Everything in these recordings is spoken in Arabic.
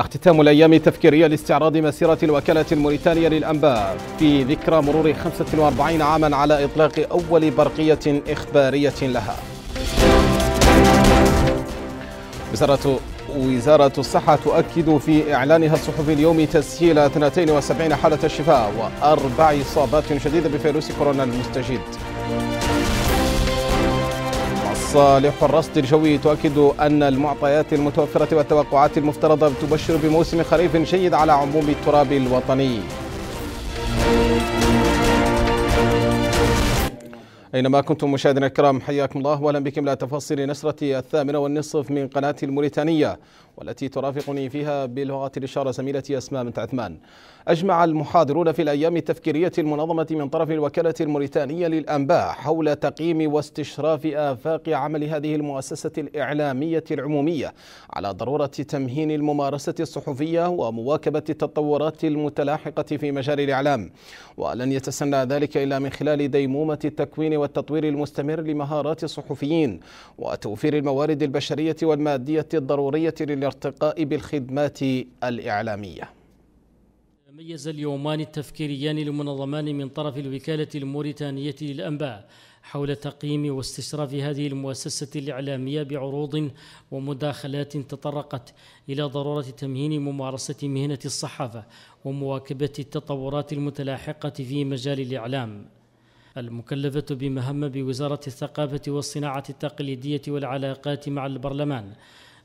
اختتام الأيام التفكيرية لاستعراض مسيرة الوكالة الموريتانية للأنباء في ذكرى مرور 45 عاما على إطلاق أول برقية إخبارية لها وزارة وزارة الصحة تؤكد في إعلانها الصحفي اليوم تسجيل 72 حالة شفاء وأربع إصابات شديدة بفيروس كورونا المستجد الصالح لحراسة الجوي تؤكد أن المعطيات المتوفرة والتوقعات المفترضة تبشر بموسم خريف جيد على عموم التراب الوطني أينما كنتم مشاهدينا الكرام حياكم الله وأهلا بكم إلى تفاصيل نشرة الثامنة والنصف من قناة الموريتانية والتي ترافقني فيها بلغة الإشارة زميلتي أسماء بنت عثمان أجمع المحاضرون في الأيام التفكيرية المنظمة من طرف الوكالة الموريتانية للأنباء حول تقييم واستشراف آفاق عمل هذه المؤسسة الإعلامية العمومية على ضرورة تمهين الممارسة الصحفية ومواكبة التطورات المتلاحقة في مجال الإعلام ولن يتسنى ذلك إلا من خلال ديمومة التكوين والتطوير المستمر لمهارات الصحفيين وتوفير الموارد البشرية والمادية الضرورية لل الارتقاء بالخدمات الإعلامية تميز اليومان التفكيريان المنظمان من طرف الوكالة الموريتانية للأنباء حول تقييم واستشراف هذه المؤسسة الإعلامية بعروض ومداخلات تطرقت إلى ضرورة تمهين ممارسة مهنة الصحافة ومواكبة التطورات المتلاحقة في مجال الإعلام المكلفة بمهمة بوزارة الثقافة والصناعة التقليدية والعلاقات مع البرلمان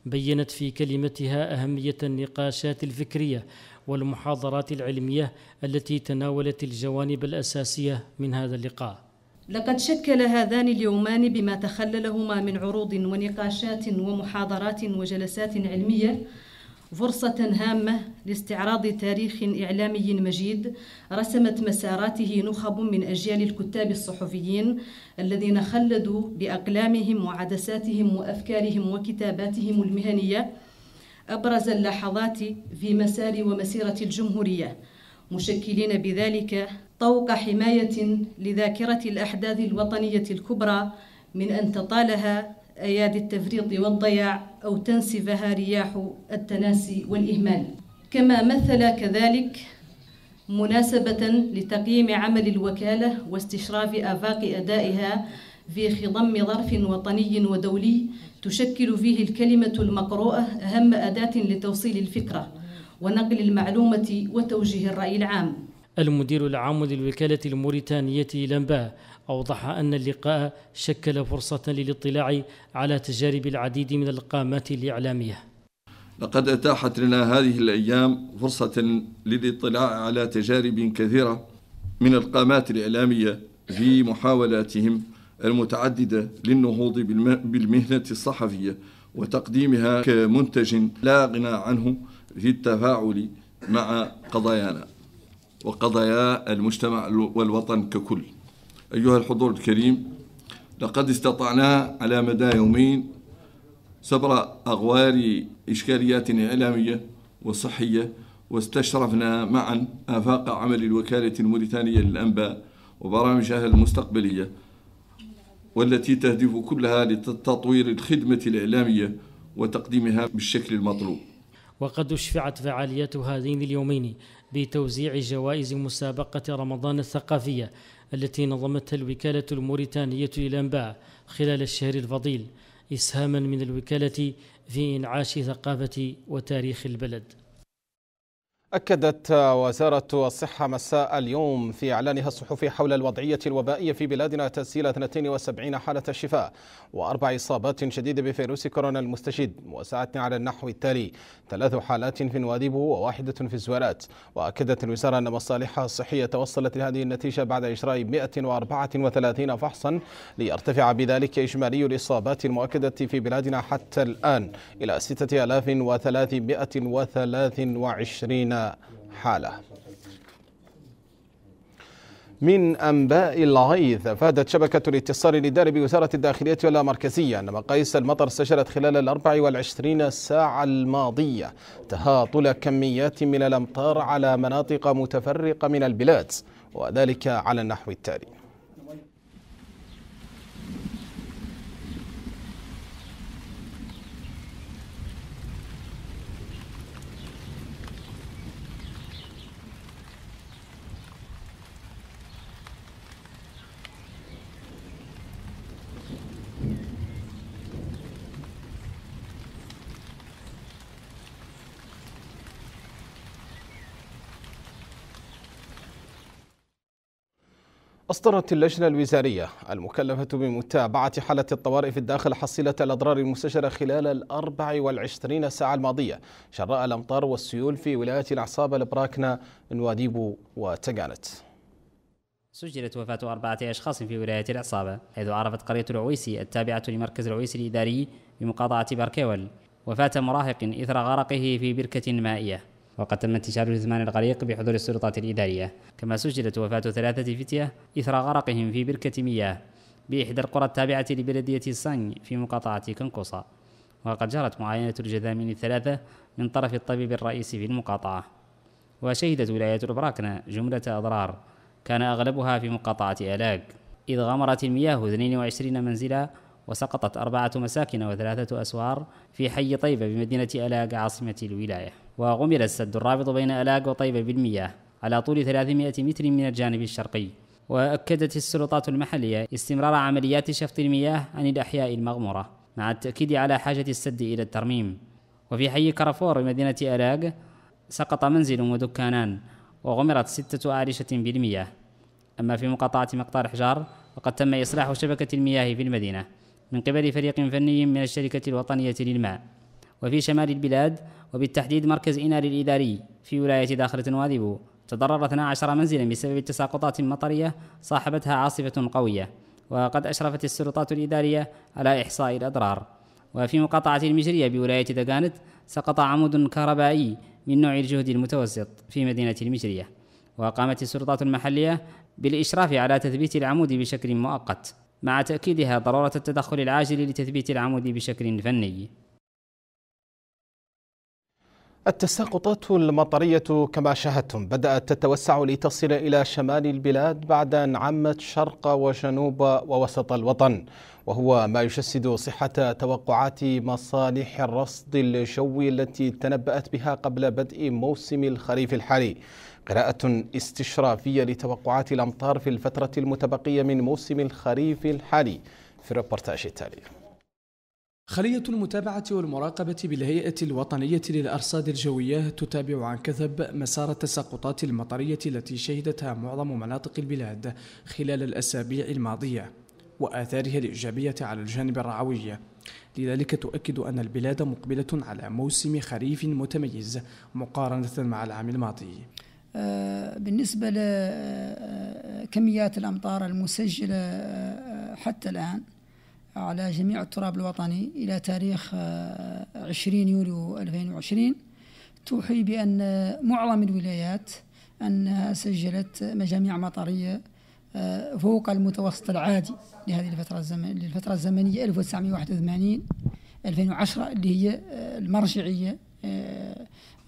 بينت في كلمتها اهميه النقاشات الفكريه والمحاضرات العلميه التي تناولت الجوانب الاساسيه من هذا اللقاء. لقد شكل هذان اليومان بما تخللهما من عروض ونقاشات ومحاضرات وجلسات علميه فرصة هامة لاستعراض تاريخ إعلامي مجيد رسمت مساراته نخب من أجيال الكتاب الصحفيين الذين خلدوا بأقلامهم وعدساتهم وأفكارهم وكتاباتهم المهنية أبرز اللحظات في مسار ومسيرة الجمهورية مشكلين بذلك طوق حماية لذاكرة الأحداث الوطنية الكبرى من أن تطالها أيادي التفريط والضياع أو تنسفها رياح التناسي والإهمال كما مثل كذلك مناسبة لتقييم عمل الوكالة واستشراف آفاق أدائها في خضم ظرف وطني ودولي تشكل فيه الكلمة المقروءة أهم أداة لتوصيل الفكرة ونقل المعلومة وتوجيه الرأي العام المدير العام للوكالة الموريتانية لمبا أوضح أن اللقاء شكل فرصة للاطلاع على تجارب العديد من القامات الإعلامية لقد أتاحت لنا هذه الأيام فرصة للاطلاع على تجارب كثيرة من القامات الإعلامية في محاولاتهم المتعددة للنهوض بالمهنة الصحفية وتقديمها كمنتج لا غنى عنه في التفاعل مع قضايانا وقضايا المجتمع والوطن ككل أيها الحضور الكريم لقد استطعنا على مدى يومين سبر أغوار إشكاليات إعلامية وصحية واستشرفنا معا آفاق عمل الوكالة الموريتانية للأنباء وبرامجها المستقبلية والتي تهدف كلها لتطوير الخدمة الإعلامية وتقديمها بالشكل المطلوب وقد أشفعت فعاليات هذين اليومين بتوزيع جوائز مسابقة رمضان الثقافية التي نظمتها الوكالة الموريتانية للأنباء خلال الشهر الفضيل إسهاما من الوكالة في إنعاش ثقافة وتاريخ البلد أكدت وزارة الصحة مساء اليوم في إعلانها الصحفي حول الوضعية الوبائية في بلادنا تسجيل 72 حالة شفاء وأربع إصابات شديدة بفيروس كورونا المستجد موسعة على النحو التالي ثلاث حالات في نواديبو وواحدة في الزوارات وأكدت الوزارة أن مصالحها الصحية توصلت لهذه النتيجة بعد إجراء 134 فحصا ليرتفع بذلك إجمالي الإصابات المؤكدة في بلادنا حتى الآن إلى 6323 حاله من أنباء الغيث أفادت شبكة الاتصال الإداري بوزارة الداخلية واللامركزية أن مقاييس المطر استشرت خلال ال 24 ساعة الماضية تهاطل كميات من الأمطار على مناطق متفرقة من البلاد وذلك على النحو التالي أصدرت اللجنة الوزارية المكلفة بمتابعة حالة الطوارئ في الداخل حصيلة الأضرار المستشرة خلال الأربع والعشرين ساعة الماضية جراء الأمطار والسيول في ولايات العصابة البراكنة نواديبو وتقانت سجلت وفاة أربعة أشخاص في ولاية العصابة حيث عرفت قرية العويسي التابعة لمركز العويسي الإداري بمقاطعة باركيول وفاة مراهق إثر غرقه في بركة مائية وقد تم انتشار جثمان الغريق بحضور السلطات الإدارية كما سجلت وفاة ثلاثة فتية إثر غرقهم في بركة مياه بإحدى القرى التابعة لبلدية سانج في مقاطعة كنكوصا وقد جرت معاينة الجذامين الثلاثة من طرف الطبيب الرئيسي في المقاطعة وشهدت ولاية البراكنة جملة أضرار كان أغلبها في مقاطعة آلاق إذ غمرت المياه 22 منزلا وسقطت أربعة مساكن وثلاثة أسوار في حي طيبة بمدينة آلاق عاصمة الولاية وغمر السد الرابط بين ألاق وطيبة بالمياه على طول 300 متر من الجانب الشرقي وأكدت السلطات المحلية استمرار عمليات شفط المياه عن الأحياء المغمورة مع التأكيد على حاجة السد إلى الترميم وفي حي كارفور بمدينة ألاق سقط منزل ودكانان وغمرت ستة أعرشة بالمياه أما في مقاطعة مقطار حجار فقد تم إصلاح شبكة المياه في المدينة من قبل فريق فني من الشركة الوطنية للماء وفي شمال البلاد وبالتحديد مركز إنار الإداري في ولاية داخلة واديبو تضرر 12 منزلا بسبب تساقطات مطرية صاحبتها عاصفة قوية وقد أشرفت السلطات الإدارية على إحصاء الأضرار وفي مقاطعة المجرية بولاية دقانت سقط عمود كهربائي من نوع الجهد المتوسط في مدينة المجرية وقامت السلطات المحلية بالإشراف على تثبيت العمود بشكل مؤقت مع تأكيدها ضرورة التدخل العاجل لتثبيت العمود بشكل فني التساقطات المطرية كما شاهدتم بدأت تتوسع لتصل إلى شمال البلاد بعد أن عمت شرق وجنوب ووسط الوطن وهو ما يجسد صحة توقعات مصالح الرصد الجوي التي تنبأت بها قبل بدء موسم الخريف الحالي قراءة استشرافية لتوقعات الأمطار في الفترة المتبقية من موسم الخريف الحالي في الريبورتاج التالي خلية المتابعة والمراقبة بالهيئة الوطنية للأرصاد الجوية تتابع عن كثب مسار التساقطات المطرية التي شهدتها معظم مناطق البلاد خلال الأسابيع الماضية وآثارها الإيجابية على الجانب الرعوي لذلك تؤكد أن البلاد مقبلة على موسم خريف متميز مقارنة مع العام الماضي آه، بالنسبة لكميات آه، آه، الأمطار المسجلة حتى الآن على جميع التراب الوطني إلى تاريخ 20 آه، يوليو 2020 توحي بأن معظم الولايات أنها سجلت مجاميع مطرية آه، فوق المتوسط العادي لهذه الفترة الزمنية للفترة الزمنية 1981 2010 اللي هي آه، المرجعية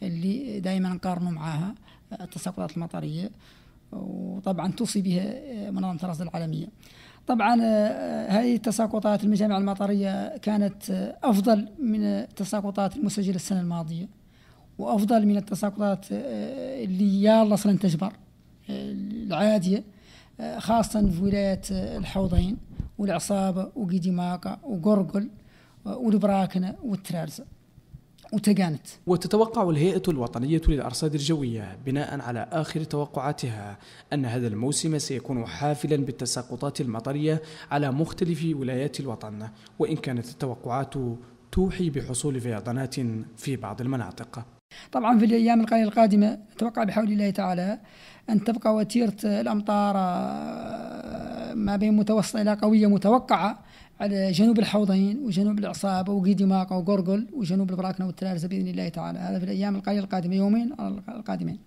اللي دائما نقارنوا معها التساقطات المطرية وطبعا توصي بها منظمة الأرصاد العالمية طبعا آه، آه، هذه التساقطات المجامع المطرية كانت آه، أفضل من التساقطات المسجلة السنة الماضية وأفضل من التساقطات اللي يا الله أصلا تجبر العادية خاصة في ولاية الحوضين والعصابة وقيديماقة وقرقل والبراكنة والترارزة وتقانت وتتوقع الهيئة الوطنية للأرصاد الجوية بناء على آخر توقعاتها أن هذا الموسم سيكون حافلا بالتساقطات المطرية على مختلف ولايات الوطن وإن كانت التوقعات توحي بحصول فيضانات في بعض المناطق طبعا في الأيام القليلة القادمة أتوقع بحول الله تعالى أن تبقى وتيرة الأمطار آه، ما بين متوسطة إلى قوية متوقعة على جنوب الحوضين وجنوب العصابة وقيديماقة وقرقل وجنوب البراكنة والتلارزة بإذن الله تعالى هذا في الأيام القليلة القادمة يومين القادمين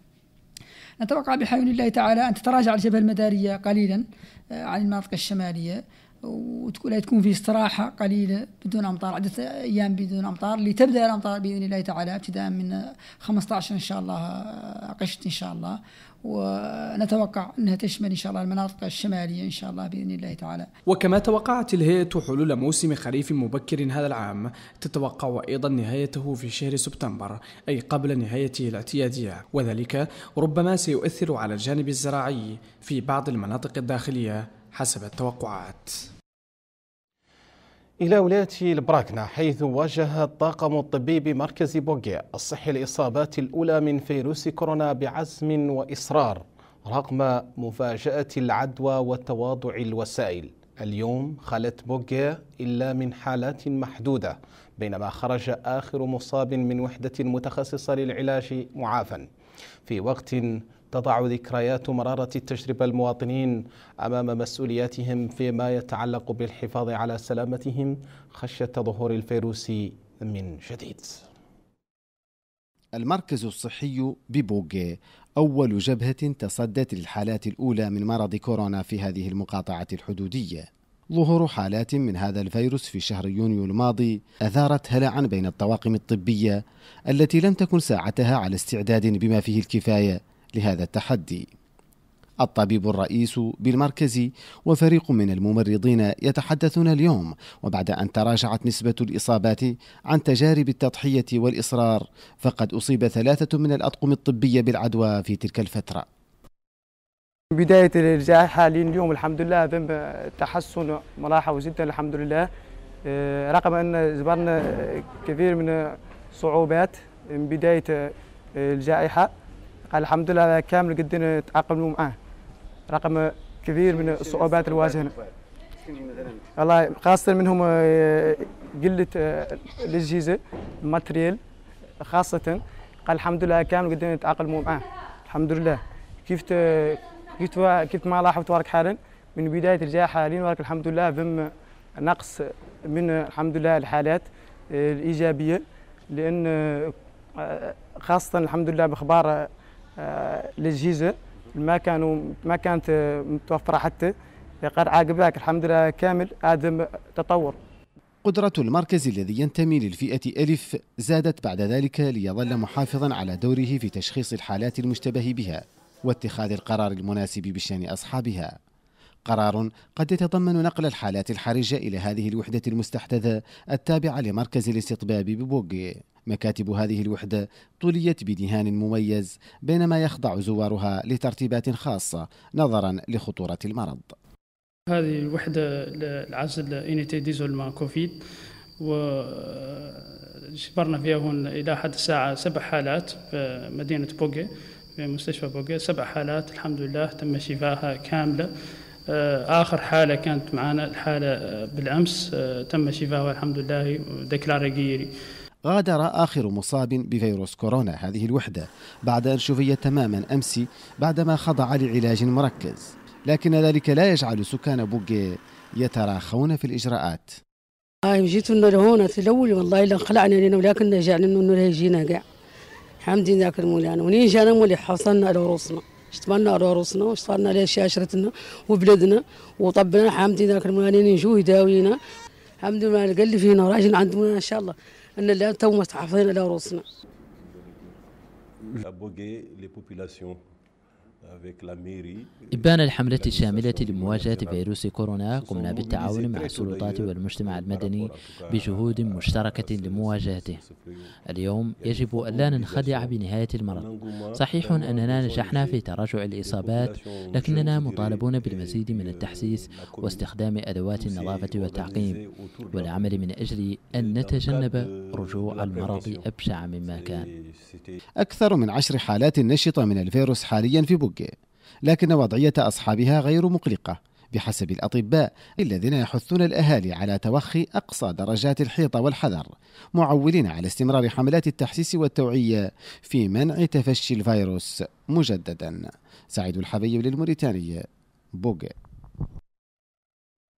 نتوقع بحول الله تعالى أن تتراجع الجبهة المدارية قليلا آه، عن المناطق الشمالية وتكون تكون في استراحة قليلة بدون أمطار عدة أيام بدون أمطار لتبدأ الأمطار بإذن الله تعالى ابتداء من 15 إن شاء الله آه، قشت إن شاء الله ونتوقع أنها تشمل إن شاء الله المناطق الشمالية إن شاء الله بإذن الله تعالى وكما توقعت الهيئة حلول موسم خريف مبكر هذا العام تتوقع أيضا نهايته في شهر سبتمبر أي قبل نهايته الاعتيادية وذلك ربما سيؤثر على الجانب الزراعي في بعض المناطق الداخلية حسب التوقعات إلى ولاية البراكنة حيث واجه الطاقم الطبي بمركز بوغي الصحي الإصابات الأولى من فيروس كورونا بعزم وإصرار رغم مفاجأة العدوى وتواضع الوسائل اليوم خلت بوغي إلا من حالات محدودة بينما خرج آخر مصاب من وحدة متخصصة للعلاج معافى في وقت تضع ذكريات مرارة التجربة المواطنين أمام مسؤولياتهم فيما يتعلق بالحفاظ على سلامتهم خشية ظهور الفيروس من جديد المركز الصحي ببوغي أول جبهة تصدت للحالات الأولى من مرض كورونا في هذه المقاطعة الحدودية ظهور حالات من هذا الفيروس في شهر يونيو الماضي أثارت هلعا بين الطواقم الطبية التي لم تكن ساعتها على استعداد بما فيه الكفاية لهذا التحدي الطبيب الرئيس بالمركز وفريق من الممرضين يتحدثون اليوم وبعد أن تراجعت نسبة الإصابات عن تجارب التضحية والإصرار فقد أصيب ثلاثة من الأطقم الطبية بالعدوى في تلك الفترة بداية الجائحة حاليا اليوم الحمد لله تم تحسن ملاحظ جدا الحمد لله آه، رغم أن جبرنا كثير من صعوبات من بداية الجائحة الحمد لله كامل قدرنا نتعاقبوا معاه رقم كبير من الصعوبات واجهنا والله خاصة منهم آه، قلة آه، الأجهزة الماتريال خاصة قال الحمد لله كامل قدرنا نتعاقبوا معاه الحمد لله كيف كيف كيف ما لاحظت تبارك حالا من بداية الجائحة لين الحمد لله بم نقص من الحمد لله الحالات آه، الإيجابية لأن خاصة الحمد لله بأخبار آه، للجيزه ما كانوا ما كانت آه، متوفره حتى لقد عاقب الحمد لله كامل ادم تطور قدرة المركز الذي ينتمي للفئة ألف زادت بعد ذلك ليظل محافظا على دوره في تشخيص الحالات المشتبه بها واتخاذ القرار المناسب بشأن أصحابها قرار قد يتضمن نقل الحالات الحرجة إلى هذه الوحدة المستحدثة التابعة لمركز الاستطباب ببوغي مكاتب هذه الوحدة طليت بدهان مميز بينما يخضع زوارها لترتيبات خاصة نظرا لخطورة المرض هذه الوحدة العزل إنيتي ديزول مع كوفيد وجبرنا فيها هون إلى حد الساعة سبع حالات في مدينة بوغي في مستشفى بوغي سبع حالات الحمد لله تم شفاها كاملة آه، اخر حاله كانت معنا الحاله آه، بالامس آه، تم شفاها الحمد لله دكلارة جيري غادر آخر مصاب بفيروس كورونا هذه الوحدة بعد أن شفي تماما أمس بعدما خضع لعلاج مركز لكن ذلك لا يجعل سكان بوغي يتراخون في الإجراءات هاي جيت لنا لهون في الأول والله إلا خلعنا لنا ولكن جعلنا إنه يجينا كاع حمد ذاك المولانا ونين جانا مولي حصلنا على روسنا اشتغلنا على روسنا واشتغلنا على شاشرتنا وبلادنا وطبنا الحمد لله كرمانين نجو يداوينا الحمد لله قال اللي فينا راجل عندنا ان شاء الله ان لا تو تحافظين على روسنا. إبان الحملة الشاملة لمواجهة فيروس كورونا قمنا بالتعاون مع السلطات والمجتمع المدني بجهود مشتركة لمواجهته اليوم يجب أن لا ننخدع بنهاية المرض صحيح أننا نجحنا في تراجع الإصابات لكننا مطالبون بالمزيد من euh, التحسيس واستخدام أدوات النظافة والتعقيم والعمل من أجل أن نتجنب رجوع المرض أبشع مما كان أكثر من عشر حالات نشطة من الفيروس حاليا في بوغ لكن وضعية أصحابها غير مقلقة بحسب الأطباء الذين يحثون الأهالي على توخي أقصى درجات الحيطة والحذر معولين على استمرار حملات التحسيس والتوعية في منع تفشي الفيروس مجددا سعيد الحبي للموريتانية بوغ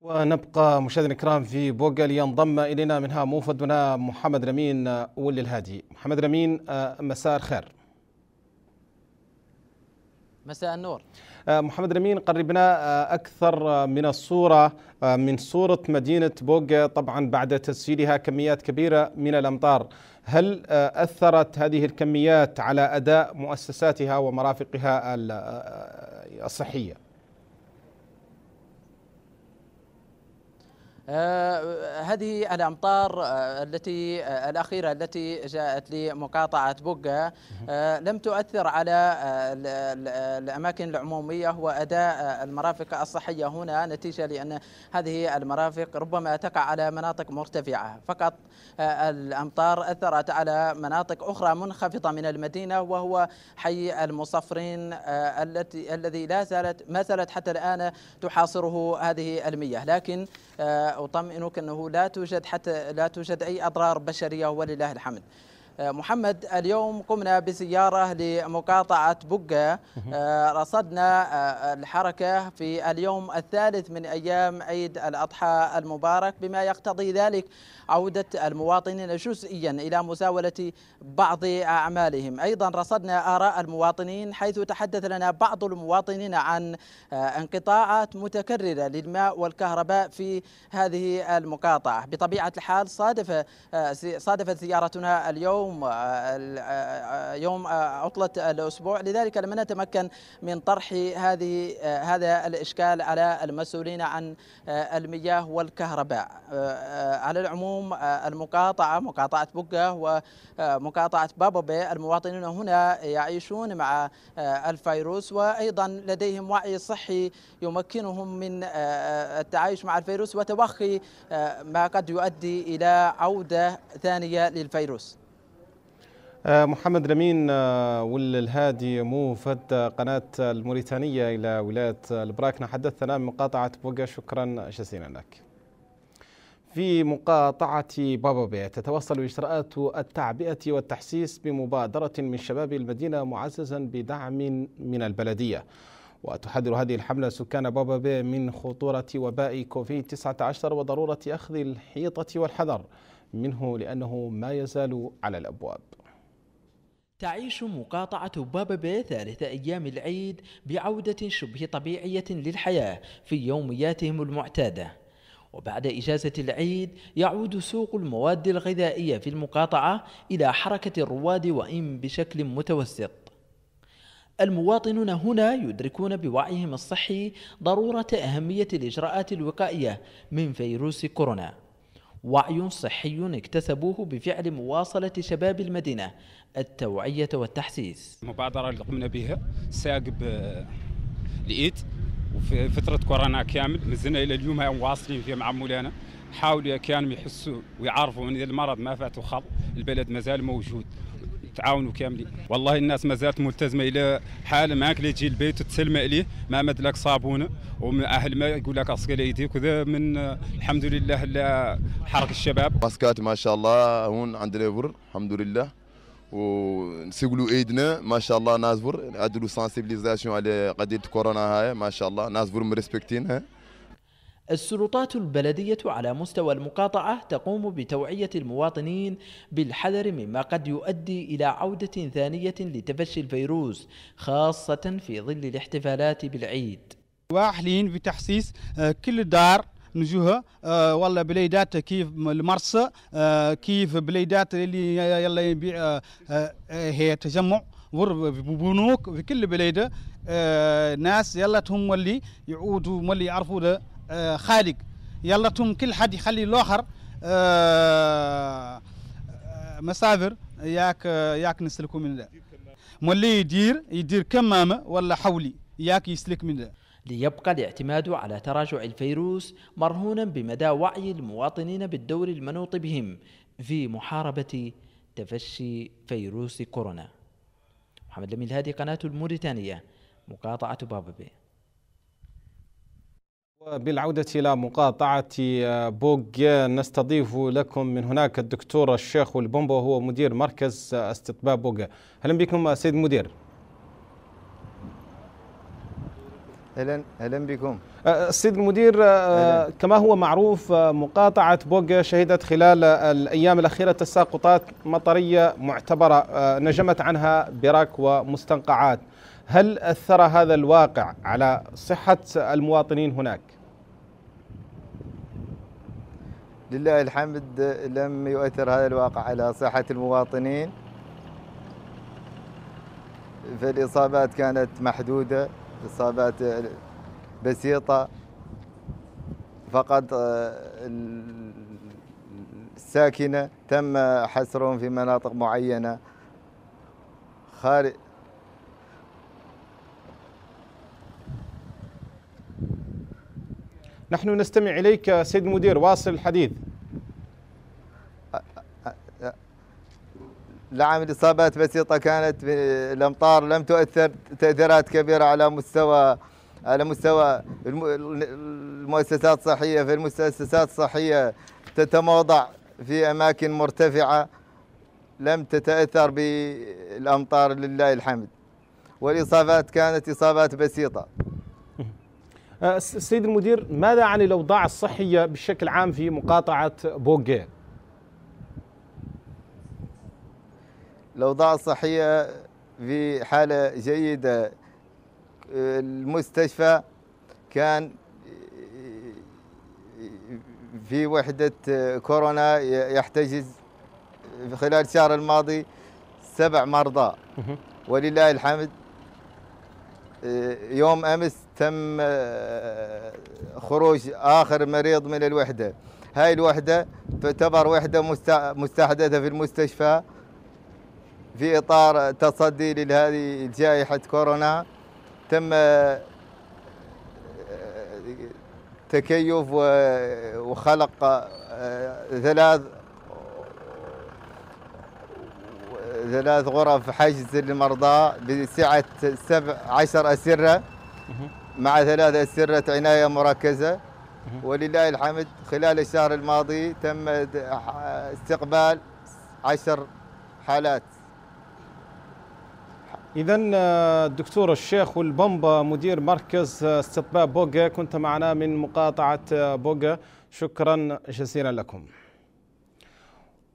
ونبقى مشاهدينا الكرام في بوغا لينضم الينا منها موفدنا محمد رمين ولي الهادي محمد رمين آه، مساء الخير مساء النور آه، محمد رمين قربنا آه، أكثر آه، من الصورة من صورة مدينة بوغ طبعا بعد تسجيلها كميات كبيرة من الأمطار هل أثرت هذه الكميات على أداء مؤسساتها ومرافقها الصحية؟ آه، هذه الامطار آه، التي آه، الاخيره التي جاءت لمقاطعه بقه لم تؤثر على الاماكن العموميه واداء المرافق الصحيه هنا نتيجه لان هذه المرافق ربما تقع على مناطق مرتفعه فقط الأمطار أثرت على مناطق أخرى منخفضة من المدينة وهو حي المصفرين آه، التي الذي لا زالت ما زالت حتى الآن تحاصره هذه المياه لكن آه، أطمئنك أنه لا توجد حتى لا توجد أي أضرار بشرية ولله الحمد آه، محمد اليوم قمنا بزيارة لمقاطعة بقة آه، رصدنا آه، الحركة في اليوم الثالث من أيام عيد الأضحى المبارك بما يقتضي ذلك عودة المواطنين جزئيا إلى مساولة بعض أعمالهم أيضا رصدنا آراء المواطنين حيث تحدث لنا بعض المواطنين عن انقطاعات متكررة للماء والكهرباء في هذه المقاطعة بطبيعة الحال صادف صادفت زيارتنا اليوم يوم آه، آه، آه، يوم عطلة الأسبوع لذلك لم نتمكن من طرح هذه هذا الإشكال على المسؤولين عن المياه والكهرباء على العموم المقاطعة مقاطعة بقة ومقاطعة بابوبي المواطنون هنا يعيشون مع الفيروس وأيضا لديهم وعي صحي يمكنهم من التعايش مع الفيروس وتوخي ما قد يؤدي إلى عودة ثانية للفيروس آه، محمد لمين آه، والهادي موفد آه، قناة الموريتانية إلى ولاية البراكنة حدثنا من مقاطعة بوغا شكرا جزيلا لك في مقاطعة بابا بي تتوصل إجراءات التعبئة والتحسيس بمبادرة من شباب المدينة معززا بدعم من البلدية وتحذر هذه الحملة سكان بابا بي من خطورة وباء كوفيد 19 وضرورة أخذ الحيطة والحذر منه لأنه ما يزال على الأبواب تعيش مقاطعة بابا بي ثالث أيام العيد بعودة شبه طبيعية للحياة في يومياتهم المعتادة وبعد إجازة العيد يعود سوق المواد الغذائية في المقاطعة إلى حركة الرواد وإن بشكل متوسط المواطنون هنا يدركون بوعيهم الصحي ضرورة أهمية الإجراءات الوقائية من فيروس كورونا وعي صحي اكتسبوه بفعل مواصلة شباب المدينة التوعية والتحسيس المبادرة اللي قمنا بها ساقب الإيد وفي فترة كورونا كامل مازلنا إلى اليوم واصلين فيها مع مولانا حاولوا كانوا يحسوا ويعرفوا ان المرض ما فات وخل البلد مازال موجود تعاونوا كاملين والله الناس ما زالت ملتزمه الى حال ماك اللي تجي البيت وتسلم عليه ما مد لك صابونه ومن اهل ما يقول لك اغسل على يديك وذا من الحمد لله حرك الشباب ماسكات ما شاء الله هون عند بر الحمد لله ونسقلوا ايدنا ما شاء الله ناس بر عدلوا سانسيبيليزاسيون على قضيه كورونا هاي ما شاء الله ناس بر مرسبكتينها السلطات البلدية على مستوى المقاطعة تقوم بتوعية المواطنين بالحذر مما قد يؤدي إلى عودة ثانية لتفشي الفيروس خاصة في ظل الاحتفالات بالعيد واحلين بتحسيس آه، كل دار نجوها ولا آه، والله بليدات كيف المرسى آه، كيف بليدات اللي يلا يبيع هي تجمع بنوك في كل بليده ناس يلا تهم اللي يعودوا اللي يعرفوا آه، خارج يلا توم كل حد يخلي الاخر آه، آه، مسافر ياك ياك نسلكو من ذا مولي يدير يدير كمامه ولا حولي ياك يسلك من ذا ليبقى الاعتماد على تراجع الفيروس مرهونا بمدى وعي المواطنين بالدور المنوط بهم في محاربة تفشي فيروس كورونا محمد لميل هذه قناة الموريتانية مقاطعة بابابي بالعودة إلى مقاطعة بوغ نستضيف لكم من هناك الدكتور الشيخ البومبو هو مدير مركز استطباب بوغ أهلا بكم سيد المدير اهلا اهلا بكم السيد أه، المدير أه، أهلاً. كما هو معروف أه، مقاطعه بوغ شهدت خلال الايام الاخيره تساقطات مطريه معتبره نجمت عنها براك ومستنقعات هل اثر هذا الواقع على صحه المواطنين هناك لله الحمد لم يؤثر هذا الواقع على صحة المواطنين فالإصابات كانت محدودة إصابات بسيطة فقط آه، الساكنة تم حصرهم في مناطق معينة خارج نحن نستمع إليك سيد المدير واصل الحديث نعم الإصابات بسيطة كانت الأمطار لم تؤثر تأثيرات كبيرة على مستوى على مستوى المؤسسات الصحية فالمؤسسات الصحية تتموضع في أماكن مرتفعة لم تتأثر بالأمطار لله الحمد والإصابات كانت إصابات بسيطة السيد آه، المدير ماذا عن الأوضاع الصحية بشكل عام في مقاطعة بوغي الأوضاع الصحية في حالة جيدة المستشفى كان في وحدة كورونا يحتجز خلال الشهر الماضي سبع مرضى ولله الحمد آه، يوم أمس تم آه، خروج آخر مريض من الوحدة هاي الوحدة تعتبر وحدة مستحدثة في المستشفى في إطار تصدي لهذه جائحة كورونا تم آه، تكيف وخلق آه، ثلاث ثلاث غرف حجز للمرضى بسعة سبع عشر أسرة مع ثلاثة أسرة عناية مركزة ولله الحمد خلال الشهر الماضي تم استقبال عشر حالات إذا الدكتور آه، الشيخ والبمبا مدير مركز آه، استطباب بوغا كنت معنا من مقاطعة آه، بوغا شكرا جزيلا لكم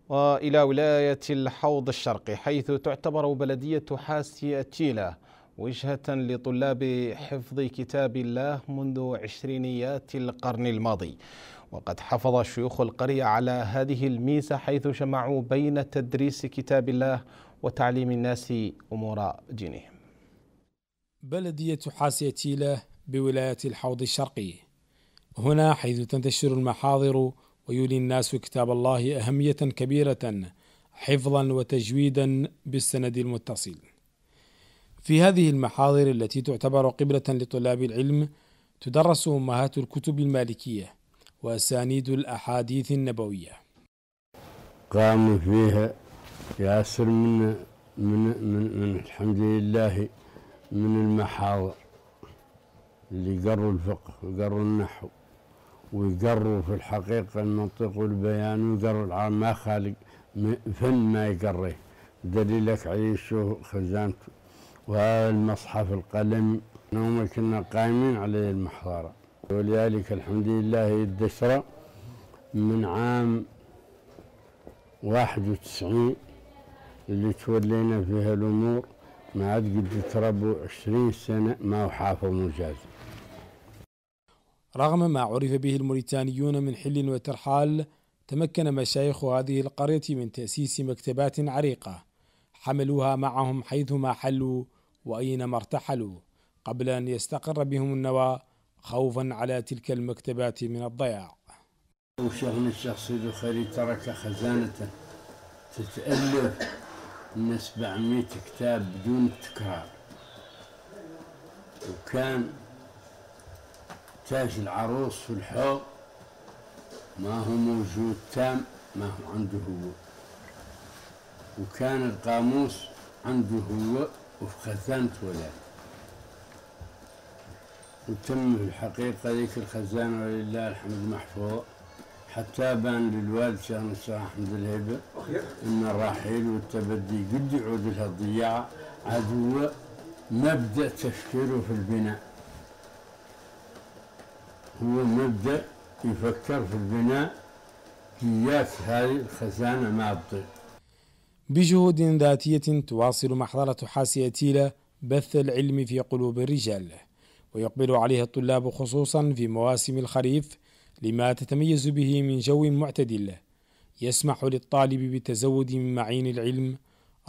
وإلى ولاية الحوض الشرقي حيث تعتبر بلدية حاسي تيلا وجهة لطلاب حفظ كتاب الله منذ عشرينيات القرن الماضي وقد حفظ شيوخ القرية على هذه الميزة حيث جمعوا بين تدريس كتاب الله وتعليم الناس أمور دينهم بلدية حاسيتيلة بولاية الحوض الشرقي هنا حيث تنتشر المحاضر ويولي الناس كتاب الله أهمية كبيرة حفظا وتجويدا بالسند المتصل في هذه المحاضر التي تعتبر قبلة لطلاب العلم تدرس أمهات الكتب المالكية وأسانيد الأحاديث النبوية قاموا فيها ياسر من من من, من الحمد لله من المحاضر اللي قروا الفقه وقروا النحو ويقروا في الحقيقة المنطق والبيان ويقروا العام ما خالق فن ما يقريه دليلك عليه شو خزانته والمصحف القلم نوم كنا قائمين على المحظارة ولذلك الحمد لله الدشرة من عام واحد وتسعين اللي تولينا فيها الأمور ما عاد قد تربوا عشرين سنة ما وحافظ مجاز رغم ما عرف به الموريتانيون من حل وترحال تمكن مشايخ هذه القرية من تأسيس مكتبات عريقة حملوها معهم حيثما حلوا واينما ارتحلوا قبل ان يستقر بهم النوى خوفا على تلك المكتبات من الضياع. وشأن الشخص البخاري ترك خزانته تتألف من 700 كتاب بدون تكرار وكان تاج العروس في الحوض ما هو موجود تام ما هو عنده هو وكان القاموس عنده هو وفي خزانة ولاد وتم في الحقيقة ذيك الخزانة ولله الحمد محفوظ حتى بان للوالد شيخ نصر أحمد الهيبة أن الرحيل والتبدي قد يعود لها الضياع عدو مبدأ تفكيره في البناء هو مبدأ يفكر في البناء جيات هذه الخزانة ما تضيع بجهود ذاتية تواصل محضرة حاسية أتيلة بث العلم في قلوب الرجال ويقبل عليها الطلاب خصوصا في مواسم الخريف لما تتميز به من جو معتدل يسمح للطالب بالتزود من معين العلم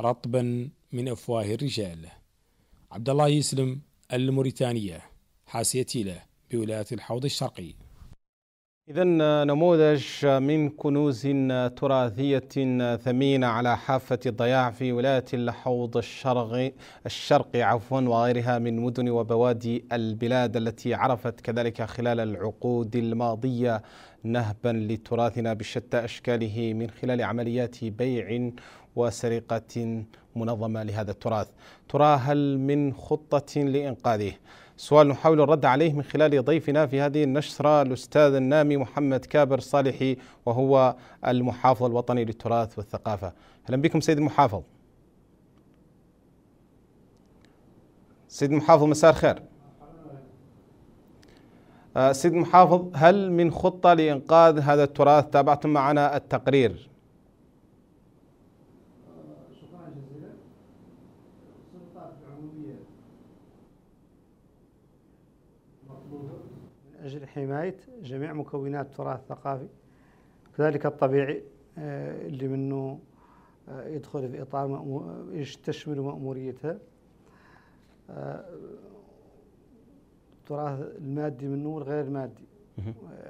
رطبا من أفواه الرجال عبد الله يسلم الموريتانية حاسية تيلة بولاية الحوض الشرقي إذا نموذج من كنوز تراثية ثمينة على حافة الضياع في ولاية الحوض الشرقي الشرقي عفوا وغيرها من مدن وبوادي البلاد التي عرفت كذلك خلال العقود الماضية نهبا لتراثنا بشتى أشكاله من خلال عمليات بيع وسرقة منظمة لهذا التراث ترى هل من خطة لإنقاذه؟ سؤال نحاول الرد عليه من خلال ضيفنا في هذه النشرة الأستاذ النامي محمد كابر صالحي وهو المحافظ الوطني للتراث والثقافة أهلا بكم سيد المحافظ سيد المحافظ مساء الخير آه، سيد المحافظ هل من خطة لإنقاذ هذا التراث تابعتم معنا التقرير حماية جميع مكونات التراث الثقافي كذلك الطبيعي آه، اللي منه آه، يدخل في إطار تشمل مأموريتها آه، التراث المادي منه والغير المادي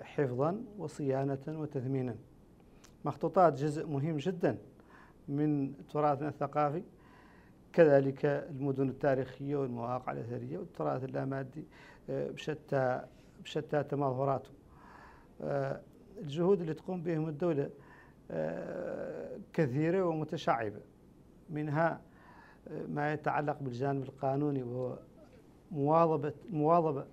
حفظا وصيانة وتثمينا مخطوطات جزء مهم جدا من تراثنا الثقافي كذلك المدن التاريخية والمواقع الأثرية والتراث اللامادي بشتى بشتى تمظهراته آه، الجهود اللي تقوم بهم الدولة آه، كثيرة ومتشعبة منها آه، ما يتعلق بالجانب القانوني وهو مواظبة مواظبة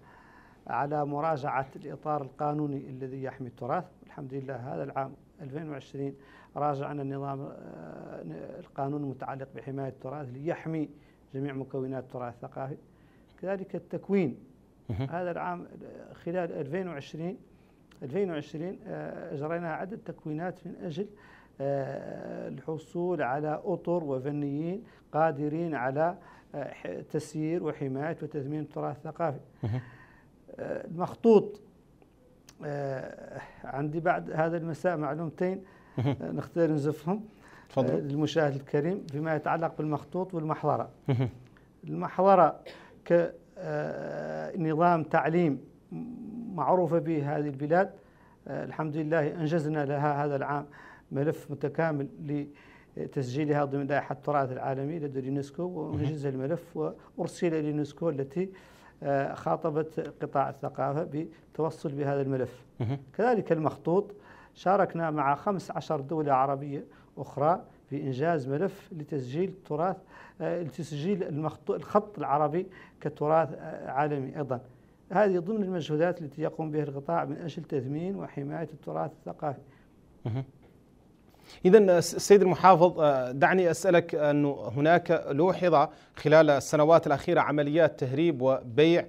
على مراجعة الإطار القانوني الذي يحمي التراث الحمد لله هذا العام 2020 راجعنا النظام القانون المتعلق بحماية التراث ليحمي جميع مكونات التراث الثقافي كذلك التكوين هذا العام خلال 2020 2020 اجرينا عدد تكوينات من اجل آه، الحصول على اطر وفنيين قادرين على آه، تسيير وحمايه وتثمين التراث الثقافي. آه، المخطوط عندي بعد هذا المساء معلومتين نختار نزفهم تفضل للمشاهد الكريم فيما يتعلق بالمخطوط والمحضره. المحضره ك آه، نظام تعليم معروفة به هذه البلاد آه، الحمد لله أنجزنا لها هذا العام ملف متكامل لتسجيلها ضمن لائحة التراث العالمي لدى اليونسكو وأنجز الملف وأرسل اليونسكو التي آه، خاطبت قطاع الثقافة بتوصل بهذا الملف كذلك المخطوط شاركنا مع 15 دولة عربية أخرى بإنجاز ملف لتسجيل التراث آه، لتسجيل الخط العربي كتراث آه، عالمي أيضا هذه ضمن المجهودات التي يقوم بها القطاع من أجل تثمين وحماية التراث الثقافي إذا السيد المحافظ آه، دعني أسألك آه، أنه هناك لوحظ خلال السنوات الأخيرة عمليات تهريب وبيع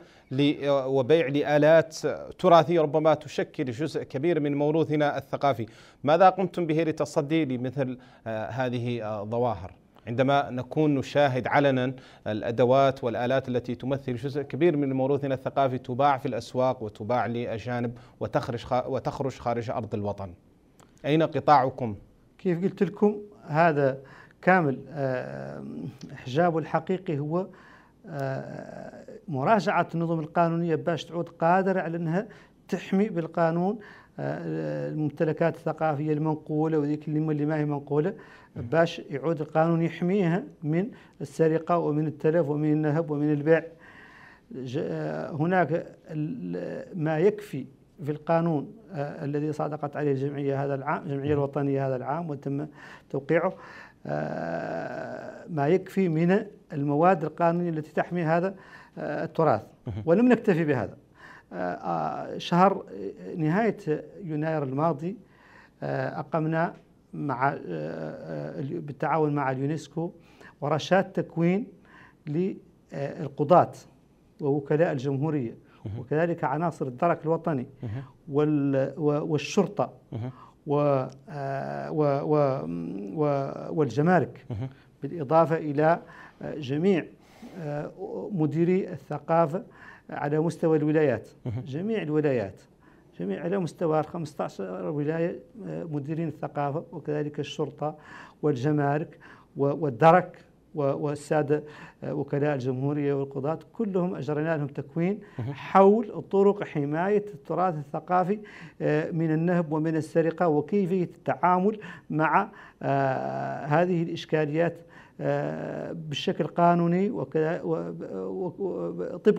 آه، وبيع لآلات تراثية ربما تشكل جزء كبير من موروثنا الثقافي ماذا قمتم به للتصدي لمثل هذه الظواهر؟ عندما نكون نشاهد علنا الادوات والالات التي تمثل جزء كبير من موروثنا الثقافي تباع في الاسواق وتباع لاجانب وتخرج وتخرج خارج ارض الوطن. اين قطاعكم كيف قلت لكم هذا كامل آه، حجابه الحقيقي هو آه، مراجعة النظم القانونية باش تعود قادرة على أنها تحمي بالقانون آه، الممتلكات الثقافية المنقولة وذيك اللي ما هي منقولة باش يعود القانون يحميها من السرقة ومن التلف ومن النهب ومن البيع هناك ما يكفي في القانون آه، الذي صادقت عليه الجمعية هذا العام الجمعية نعم. الوطنية هذا العام وتم توقيعه آه، ما يكفي من المواد القانونية التي تحمي هذا آه، التراث ولم نكتفي بهذا شهر نهاية يناير الماضي أقمنا مع بالتعاون مع اليونسكو ورشات تكوين للقضاة ووكلاء الجمهورية وكذلك عناصر الدرك الوطني والشرطة آه، والجمارك بالإضافة إلى آه، جميع آه، مديري الثقافة على مستوى الولايات جميع الولايات جميع على مستوى 15 ولاية مديرين الثقافة وكذلك الشرطة والجمارك والدرك والسادة آه، وكلاء الجمهورية والقضاة كلهم أجرينا لهم تكوين حول طرق حماية التراث الثقافي آه، من النهب ومن السرقة وكيفية التعامل مع آه، هذه الإشكاليات بشكل قانوني وكذا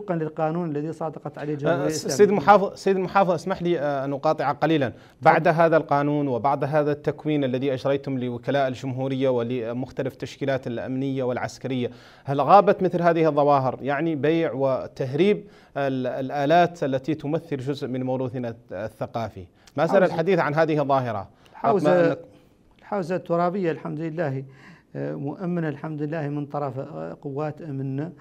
للقانون الذي صادقت عليه الجمهوريه أه، سيد المحافظ سيد المحافظ اسمح لي أه، ان اقاطع قليلا بعد هذا القانون وبعد هذا التكوين الذي اجريتم لوكلاء الجمهوريه ولمختلف التشكيلات الامنيه والعسكريه هل غابت مثل هذه الظواهر يعني بيع وتهريب الالات التي تمثل جزء من موروثنا الثقافي ما زال الحديث عن هذه الظاهره الحوزه الحوزه الترابيه الحمد لله مؤمنة الحمد لله من طرف قوات أمننا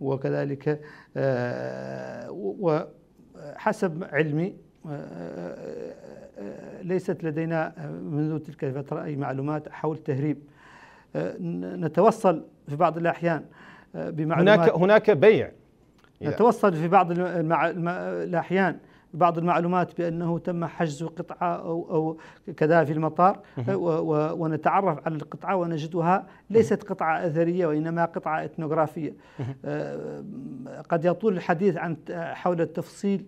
وكذلك آه، وحسب علمي آه، آه، ليست لدينا منذ تلك الفترة أي معلومات حول تهريب نتوصل في بعض الأحيان بمعلومات هناك هناك بيع نتوصل في بعض الأحيان بعض المعلومات بأنه تم حجز قطعة أو, أو كذا في المطار ونتعرف على القطعة ونجدها ليست قطعة أثرية وإنما قطعة إثنوغرافية آه، قد يطول الحديث عن حول التفصيل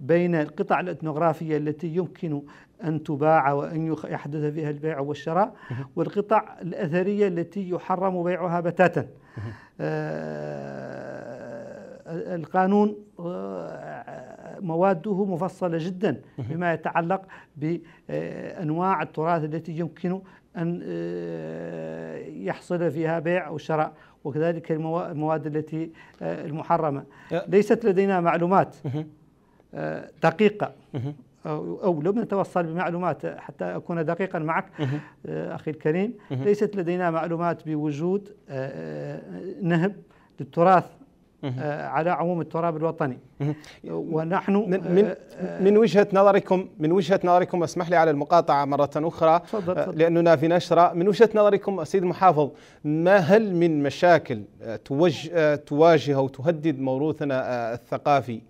بين القطع الإثنوغرافية التي يمكن أن تباع وأن يحدث فيها البيع والشراء والقطع الأثرية التي يحرم بيعها بتاتا آه، القانون آه، مواده مفصلة جدا بما يتعلق بأنواع التراث التي يمكن أن آه، يحصل فيها بيع أو شراء وكذلك المواد التي آه، المحرمة أه. ليست لدينا معلومات دقيقة أو لم نتوصل بمعلومات حتى أكون دقيقا معك أخي الكريم ليست لدينا معلومات بوجود نهب للتراث آه، على عموم التراب الوطني آه، ونحن من آه، من وجهه نظركم من وجهه نظركم اسمح لي على المقاطعه مره اخرى تفضل تفضل. لاننا في نشره من وجهه نظركم سيد المحافظ ما هل من مشاكل توجه تواجه وتهدد موروثنا الثقافي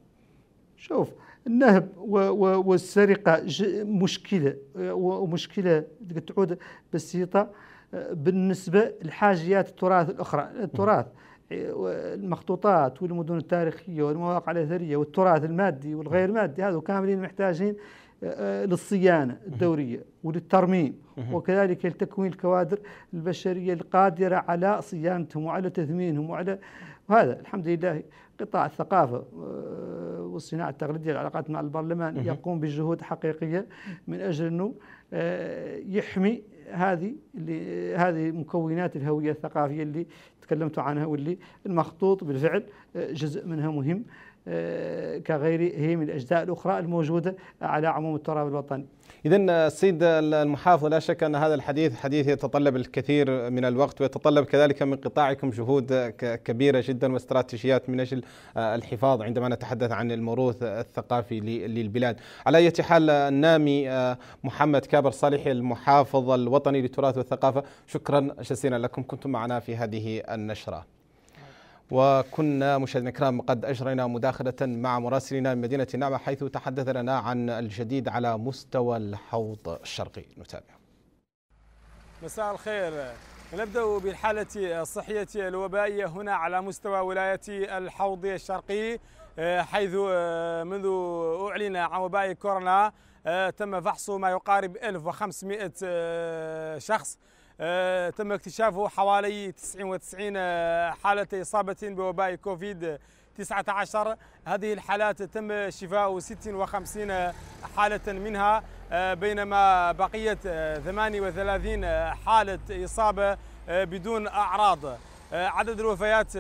شوف النهب والسرقه مشكله ومشكله تعود بسيطه بالنسبه لحاجيات التراث الاخرى التراث المخطوطات والمدن التاريخيه والمواقع الاثريه والتراث المادي والغير مادي هذو كاملين محتاجين آه، آه، للصيانه الدوريه وللترميم وكذلك لتكوين الكوادر البشريه القادره على صيانتهم وعلى تثمينهم وعلى وهذا الحمد لله قطاع الثقافه آه، والصناعه التقليديه العلاقات مع البرلمان يقوم بجهود حقيقيه من اجل انه يحمي هذه اللي هذه مكونات الهويه الثقافيه اللي تكلمت عنها واللي المخطوط بالفعل آه، جزء منها مهم آه، كغيره من الأجزاء الأخرى الموجودة على عموم التراب الوطني إذا السيد آه، المحافظ لا شك أن هذا الحديث حديث يتطلب الكثير من الوقت ويتطلب كذلك من قطاعكم جهود آه، كبيرة جدا واستراتيجيات من أجل الحفاظ عندما نتحدث عن الموروث الثقافي للبلاد على أي حال النامي محمد كابر صالحي المحافظ الوطني للتراث والثقافة شكرا جزيلا لكم كنتم معنا في هذه النشرة وكنا مشاهدينا الكرام قد اجرينا مداخله مع مراسلنا من مدينه النعمه حيث تحدث لنا عن الجديد على مستوى الحوض الشرقي نتابع. مساء الخير نبدا بالحاله الصحيه الوبائيه هنا على مستوى ولايه الحوض الشرقي حيث منذ اعلن عن وباء كورونا تم فحص ما يقارب 1500 شخص آه، تم اكتشاف حوالي 99 آه، حالة إصابة بوباء كوفيد 19 هذه الحالات تم شفاء 56 آه، حالة منها بينما بقيت 38 حالة إصابة بدون أعراض عدد الوفيات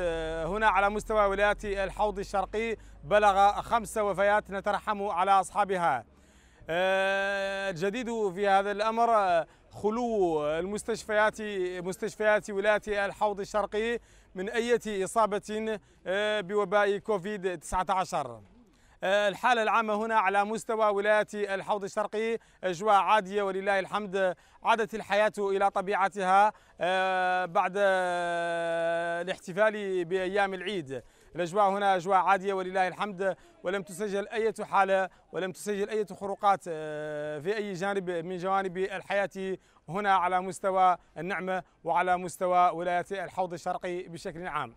هنا على مستوى ولايات الحوض الشرقي بلغ خمس وفيات نترحم على أصحابها الجديد في هذا الأمر خلو المستشفيات مستشفيات ولاية الحوض الشرقي من أي إصابة آه، بوباء كوفيد 19 آه، الحالة العامة هنا على مستوى ولاية الحوض الشرقي أجواء عادية ولله الحمد عادت الحياة إلى طبيعتها آه، بعد الاحتفال بأيام العيد الاجواء هنا اجواء عاديه ولله الحمد ولم تسجل اي حاله ولم تسجل اي خروقات آه، في اي جانب من جوانب الحياه هنا على مستوى النعمه وعلى مستوى ولايه الحوض الشرقي بشكل عام.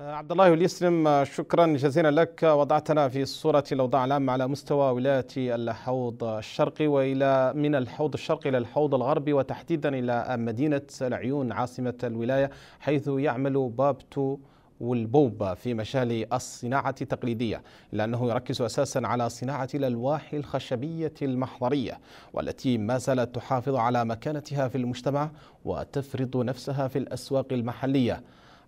آه، عبد الله اليسلم آه، شكرا جزيلا لك وضعتنا في صورة الأوضاع العامة على مستوى ولاية الحوض الشرقي وإلى من الحوض الشرقي إلى الحوض الغربي وتحديدا إلى مدينة العيون عاصمة الولاية حيث يعمل باب تو والبوب في مجال الصناعة التقليدية لأنه يركز أساسا على صناعة الألواح الخشبية المحضرية والتي ما زالت تحافظ على مكانتها في المجتمع وتفرض نفسها في الأسواق المحلية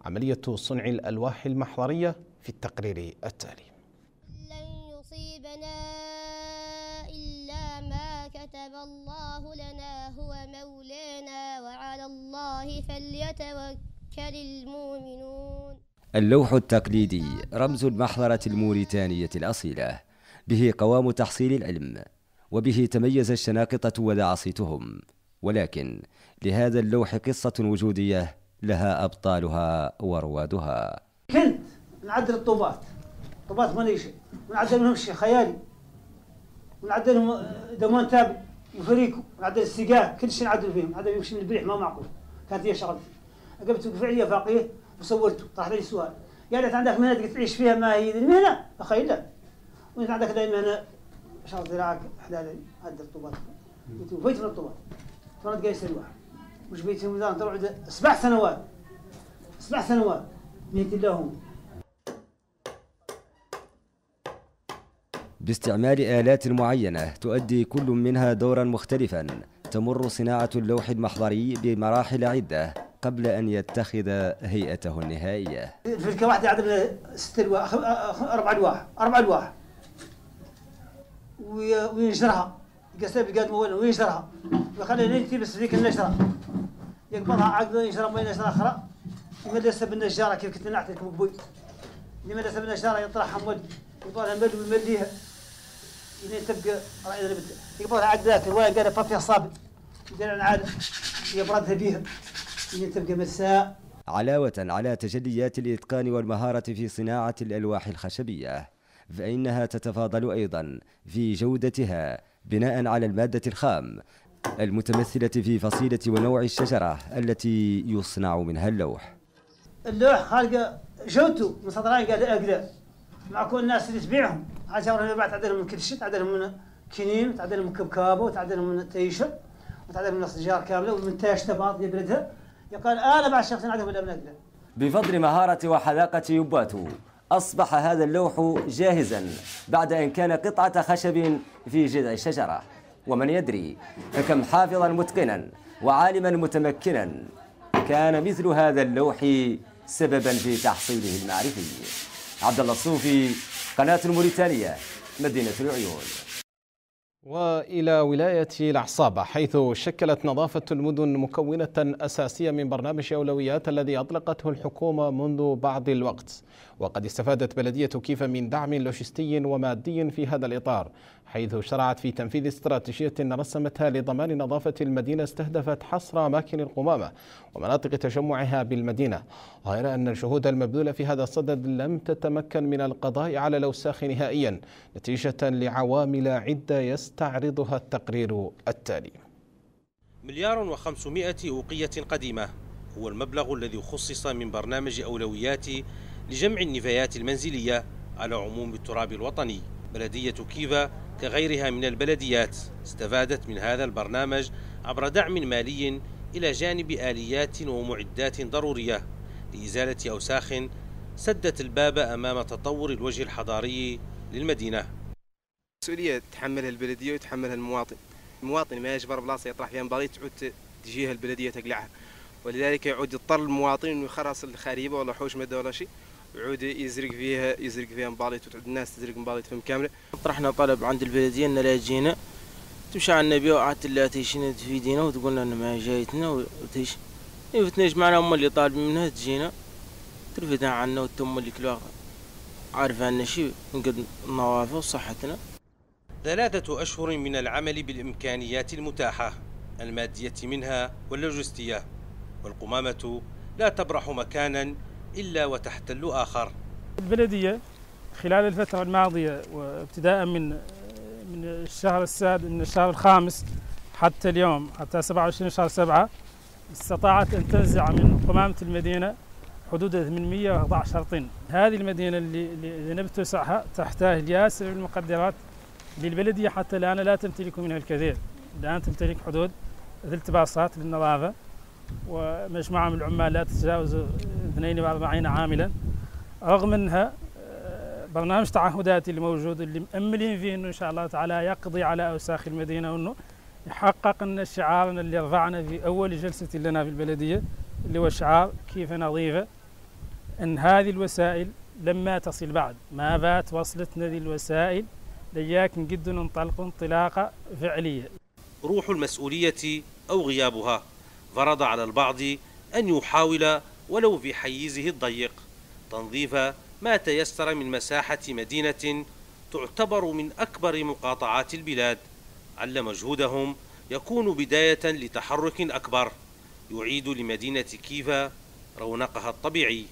عملية صنع الألواح المحضرية في التقرير التالي لن يصيبنا إلا ما كتب الله لنا هو مولانا وعلى الله فليتوكل المؤمنون اللوح التقليدي رمز المحضرة الموريتانية الأصيلة به قوام تحصيل العلم وبه تميز الشناقطة ودعصيتهم ولكن لهذا اللوح قصة وجودية لها أبطالها وروادها كنت نعدل الطوبات طوبات ماليشة ونعدل منهم شيء خيالي ونعدل لهم دومان تابع وفريقه ونعدل السقاه كل شيء نعدل فيهم هذا يمشي من البريح ما معقول كانت هي شغلتي قبل وقفع لي فاقيه وصورته طرح لي سؤال قال عندك مهنه تقدر تعيش فيها ما هي المهنه؟ اخي لا وانت عندك دائما مهنه شهر حلالي حلال عند الرطوبات وفيت في الرطوبات فرد قايس الواحد مش بيت الميزان تروح سبع سنوات سبع سنوات مهنتي لهم باستعمال آلات معينة تؤدي كل منها دورا مختلفا تمر صناعة اللوح المحضري بمراحل عدة قبل أن يتخذ هيئته النهائية في الكواحد عندنا ست ألواح آه، أربع ألواح أربع ألواح وينشرها يقسم بقاد موين وينشرها ويخلي لين تلبس ذيك النشرة يقبضها عقد ينشرها ما نشرة أخرى يمدسها بالنجارة كيف كنت نعطيك مقبوي يمدسها بالنجارة يطرحها مول يطولها مد ويمليها إلين تبقى رأي يقبضها عقد ذاك الواحد قالها بابي الصابي يدير عن يبردها بيها تبقى مساء علاوة على تجليات الإتقان والمهارة في صناعة الألواح الخشبية فإنها تتفاضل أيضا في جودتها بناء على المادة الخام المتمثلة في فصيلة ونوع الشجرة التي يصنع منها اللوح اللوح خارجة جودته من صدران قال أقدر مع كل الناس اللي تبيعهم عاد ورانا بعد تعدلهم من كل شيء تعدلهم من كينين تعدلهم من كبكابه وتعدلهم من تيشر وتعدلهم من السجار كامله ومن تاش تبعض يبردها يقال آه، انا بعد شخص عدو بالابناء كذا بفضل مهارة وحلاقة يباتو أصبح هذا اللوح جاهزا بعد أن كان قطعة خشب في جذع الشجرة ومن يدري كم حافظا متقنا وعالما متمكنا كان مثل هذا اللوح سببا في تحصيله المعرفي عبد الله الصوفي قناة الموريتانية مدينة العيون والى ولايه العصابه حيث شكلت نظافه المدن مكونه اساسيه من برنامج اولويات الذي اطلقته الحكومه منذ بعض الوقت وقد استفادت بلديه كيف من دعم لوجستي ومادي في هذا الاطار حيث شرعت في تنفيذ استراتيجية رسمتها لضمان نظافة المدينة استهدفت حصر أماكن القمامة ومناطق تجمعها بالمدينة غير أن الجهود المبذولة في هذا الصدد لم تتمكن من القضاء على الأوساخ نهائيا نتيجة لعوامل عدة يستعرضها التقرير التالي مليار وخمسمائة أوقية قديمة هو المبلغ الذي خصص من برنامج أولويات لجمع النفايات المنزلية على عموم التراب الوطني بلدية كيفا كغيرها من البلديات استفادت من هذا البرنامج عبر دعم مالي إلى جانب آليات ومعدات ضرورية لإزالة أوساخ سدت الباب أمام تطور الوجه الحضاري للمدينة المسؤولية تحملها البلدية ويتحملها المواطن المواطن ما يجبر بلاصة يطرح فيها مبارية تعود تجيها البلدية تقلعها ولذلك يعود يضطر المواطن انه يخرص الخريبه ولا حوش مدى ولا شيء يعود يزرق فيها يزرق فيها مباليت وتعود الناس تزرق مباليت فم كامله طرحنا طلب عند البلديه ان لا يجينا تمشي على النبي وقعدت اللي تيشينا تفيدينا وتقول لنا ما جايتنا وتيش يفتناش إيه، معنا أم اللي طالبين منها تجينا ترفدها عنا وتم اللي كل عارفه عنا شي من قد النوافذ وصحتنا ثلاثة أشهر من العمل بالإمكانيات المتاحة المادية منها واللوجستية والقمامة لا تبرح مكانا إلا وتحتل آخر البلدية خلال الفترة الماضية وابتداء من من الشهر السادس من الشهر الخامس حتى اليوم حتى 27 شهر 7 استطاعت أن تنزع من قمامة المدينة حدود 811 طن هذه المدينة اللي اللي توسعها تحتاج ياسر المقدرات للبلدية حتى الآن لا تمتلك منها الكثير الآن تمتلك حدود ثلاث باصات للنظافة ومجموعة من العمال لا تتجاوز اثنين بعد عاملا رغم أنها آه، برنامج تعهداتي اللي موجود اللي مأملين فيه أنه إن شاء الله تعالى يقضي على أوساخ المدينة وأنه يحقق لنا شعارنا اللي رفعنا في أول جلسة لنا في البلدية اللي هو شعار كيف نظيفة أن هذه الوسائل لما تصل بعد ما بات وصلتنا ذي الوسائل لياك نقد ننطلق انطلاقة فعلية روح المسؤولية أو غيابها فرض على البعض أن يحاول ولو في حيزه الضيق تنظيف ما تيسر من مساحة مدينة تعتبر من أكبر مقاطعات البلاد عل مجهودهم يكون بداية لتحرك أكبر يعيد لمدينة كيفا رونقها الطبيعي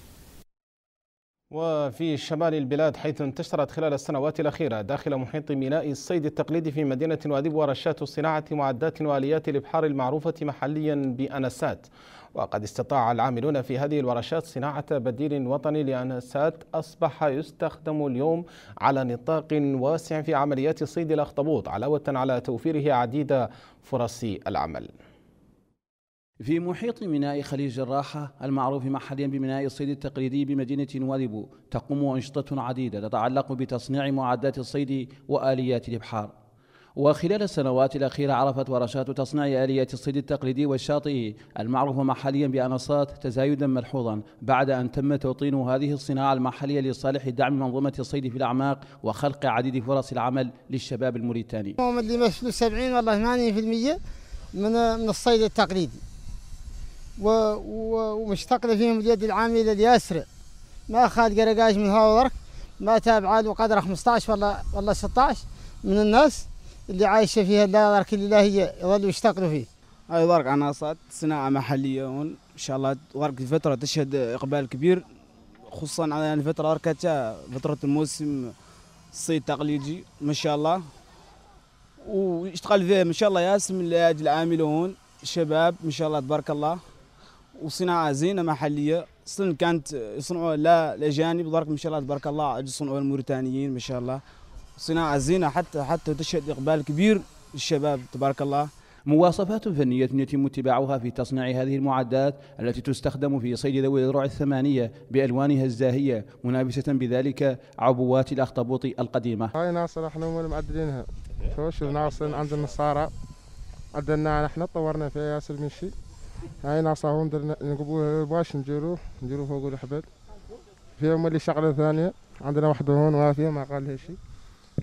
وفي شمال البلاد حيث انتشرت خلال السنوات الأخيرة داخل محيط ميناء الصيد التقليدي في مدينة وادب ورشات صناعة معدات وآليات الإبحار المعروفة محليا بأنسات وقد استطاع العاملون في هذه الورشات صناعة بديل وطني لأنسات أصبح يستخدم اليوم على نطاق واسع في عمليات صيد الأخطبوط علاوة على توفيره عديد فرص العمل في محيط ميناء خليج الراحة المعروف محليا بميناء الصيد التقليدي بمدينة نواذب تقوم أنشطة عديدة تتعلق بتصنيع معدات الصيد وآليات الإبحار وخلال السنوات الأخيرة عرفت ورشات تصنيع آليات الصيد التقليدي والشاطئي المعروف محليا بأنصات تزايدا ملحوظا بعد أن تم توطين هذه الصناعة المحلية لصالح دعم منظومة الصيد في الأعماق وخلق عديد فرص العمل للشباب الموريتاني. اللي 70 والله 80% من من الصيد التقليدي. ومشتقنا فيهم اليد العامله اليسرى ما خاد قرقاش من هذا ما تابع له قدر 15 ولا ولا 16 من الناس اللي عايشه فيها بارك اللي هي يظلوا يشتغلوا فيه هاي ورق عناصات صناعه محليه هون ان شاء الله ورق الفتره تشهد اقبال كبير خصوصا على الفتره يعني وركتها آه، فتره الموسم الصيد التقليدي ما شاء الله واشتغل فيه ما شاء الله ياسم لاجل هون شباب ما شاء الله تبارك الله وصناعه زينه محليه اصلا كانت يصنعوها لا الاجانب برك ما شاء الله تبارك الله يصنعوا الموريتانيين ما شاء الله صناعه زينه حتى حتى تشهد اقبال كبير للشباب تبارك الله مواصفات فنية يتم اتباعها في تصنيع هذه المعدات التي تستخدم في صيد ذوي الذروع الثمانية بألوانها الزاهية منافسة بذلك عبوات الأخطبوط القديمة هاي ناصر احنا هم اللي معدلينها شوف ناصر عند النصارى عدلناها نحن طورنا فيها ياسر من شيء هاي نعصاهم نقبوه باش نديرو نديرو فوق الحبال فيهم هما اللي شغله ثانيه عندنا واحد هون وافيه ما قال لها شي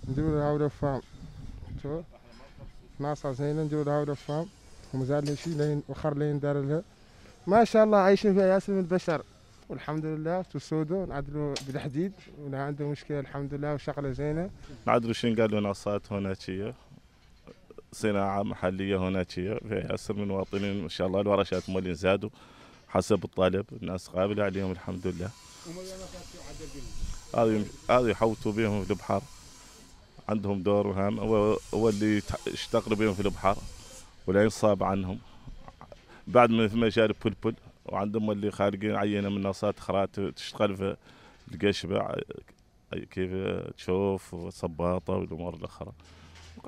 نديرو لها عوده فام شو ناصع زينه نديرو لها عوده فام ومازال لها شي لين وخر لين دار لها ما شاء الله عايشين فيها ياسر من البشر والحمد لله تسودوا نعدلوا بالحديد ولا عنده مشكله الحمد لله وشغله زينه نعدلوا شنو قالوا ناصات هنا صناعه محليه هناك في اسر من مواطنين ما شاء الله الورشات مولين زادوا حسب الطلب الناس قابله عليهم الحمد لله هذا يحوطوا بهم في البحر عندهم دور وهم هو, هو اللي يشتغلوا بهم في البحر ولا ينصاب عنهم بعد ما في مجال بلبل وعندهم اللي خارجين عينه من نصات اخرى تشتغل في القشبه كيف تشوف وصباطه والامور الاخرى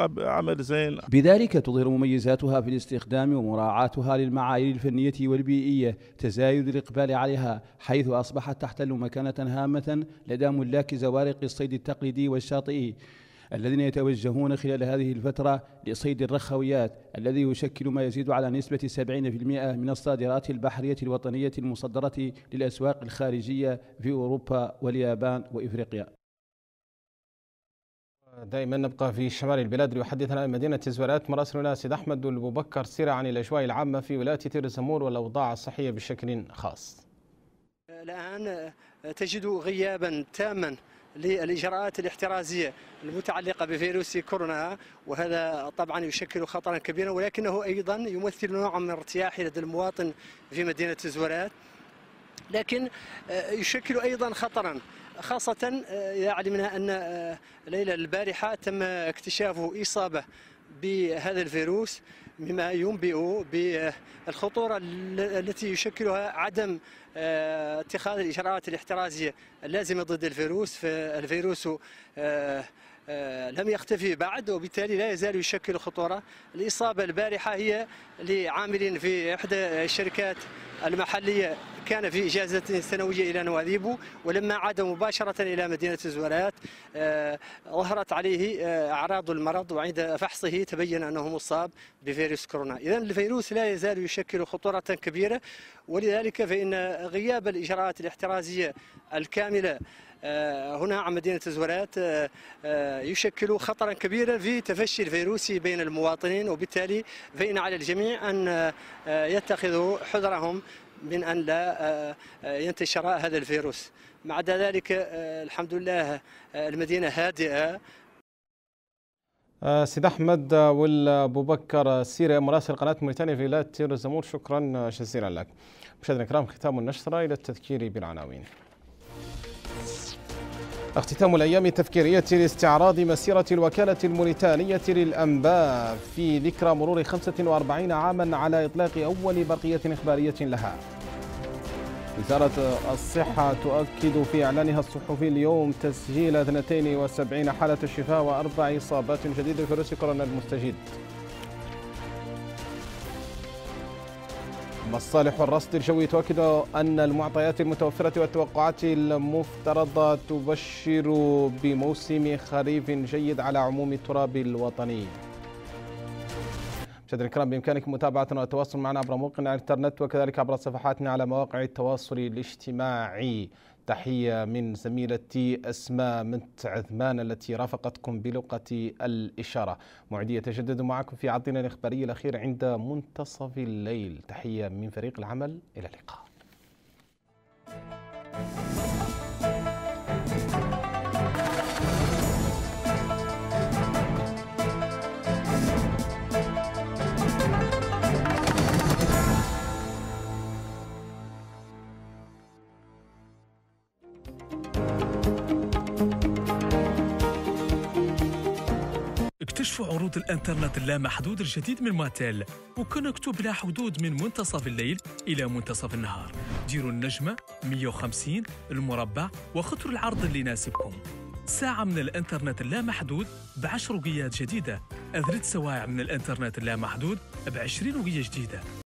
يبقى عمل زين بذلك تظهر مميزاتها في الاستخدام ومراعاتها للمعايير الفنية والبيئية تزايد الإقبال عليها حيث أصبحت تحتل مكانة هامة لدى ملاك زوارق الصيد التقليدي والشاطئي الذين يتوجهون خلال هذه الفترة لصيد الرخويات الذي يشكل ما يزيد على نسبة 70% من الصادرات البحرية الوطنية المصدرة للأسواق الخارجية في أوروبا واليابان وإفريقيا دائما نبقى في شمال البلاد ليحدثنا عن مدينة الزوارات مراسلنا سيد أحمد بكر سيرة عن الأجواء العامة في ولاية تير الزمور والأوضاع الصحية بشكل خاص الآن تجد غيابا تاما للإجراءات الاحترازية المتعلقة بفيروس كورونا وهذا طبعا يشكل خطرا كبيرا ولكنه أيضا يمثل نوع من الارتياح لدى المواطن في مدينة الزوارات لكن يشكل أيضا خطرا خاصة آه، يعني منها أن آه، ليلة البارحة تم اكتشاف إصابة بهذا الفيروس مما ينبئ بالخطورة التي يشكلها عدم آه، اتخاذ الإجراءات الاحترازية اللازمة ضد الفيروس فالفيروس آه، لم يختفي بعد وبالتالي لا يزال يشكل خطورة الإصابة البارحة هي لعامل في إحدى الشركات المحلية كان في إجازة سنوية إلى نواذيبو ولما عاد مباشرة إلى مدينة الزوالات آه، ظهرت عليه آه، أعراض المرض وعند فحصه تبين أنه مصاب بفيروس كورونا إذا الفيروس لا يزال يشكل خطورة كبيرة ولذلك فإن غياب الإجراءات الاحترازية الكاملة آه، هنا عن مدينة الزورات آه، آه، يشكل خطرا كبيرا في تفشي الفيروس بين المواطنين وبالتالي فإن على الجميع أن يتخذوا حذرهم من أن لا ينتشر هذا الفيروس مع ذلك الحمد لله المدينة هادئة سيد احمد والابو بكر السيري مراسل قناه موريتانيا في ولايه تير الزمور شكرا جزيلا لك مشاهدينا الكرام ختام النشره الى التذكير بالعناوين اختتام الأيام التفكيرية لاستعراض مسيرة الوكالة الموريتانية للأنباء في ذكرى مرور 45 عاما على إطلاق أول برقية إخبارية لها وزارة الصحة تؤكد في إعلانها الصحفي اليوم تسجيل 72 حالة شفاء وأربع إصابات جديدة بفيروس كورونا المستجد مصالح الرصد الجوي تؤكد أن المعطيات المتوفرة والتوقعات المفترضة تبشر بموسم خريف جيد على عموم التراب الوطني مشاهدينا الكرام بامكانكم متابعتنا والتواصل معنا عبر موقعنا على الانترنت وكذلك عبر صفحاتنا على مواقع التواصل الاجتماعي تحية من زميلتي أسماء منت عثمان التي رافقتكم بلقة الإشارة معدية تجدد معكم في عرضنا الإخباري الأخير عند منتصف الليل تحية من فريق العمل إلى اللقاء كشف عروض الانترنت اللامحدود الجديد من ماتيل وكونكتو بلا حدود من منتصف الليل إلى منتصف النهار ديروا النجمة 150 المربع واختروا العرض اللي يناسبكم ساعة من الانترنت اللامحدود بعشر وقيات جديدة أذرت سواع من الانترنت اللامحدود ب وقية جديدة